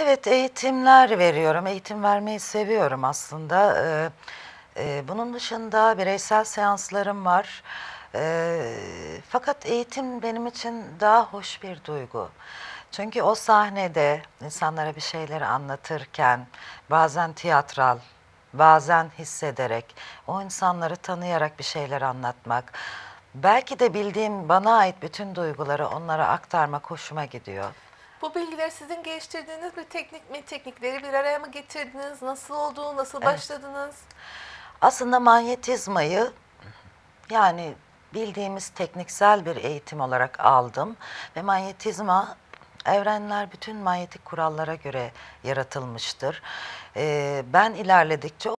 Evet eğitimler veriyorum. Eğitim vermeyi seviyorum aslında. Ee, e, bunun dışında bireysel seanslarım var. Ee, fakat eğitim benim için daha hoş bir duygu. Çünkü o sahnede insanlara bir şeyleri anlatırken bazen tiyatral, bazen hissederek, o insanları tanıyarak bir şeyler anlatmak, belki de bildiğim bana ait bütün duyguları onlara aktarmak hoşuma gidiyor. Bu bilgileri sizin geliştirdiğiniz bir teknik mi? Teknikleri bir araya mı getirdiniz? Nasıl oldu? Nasıl Evet. başladınız? Aslında manyetizmayı yani bildiğimiz tekniksel bir eğitim olarak aldım ve manyetizma evrenler bütün manyetik kurallara göre yaratılmıştır. Ee, ben ilerledikçe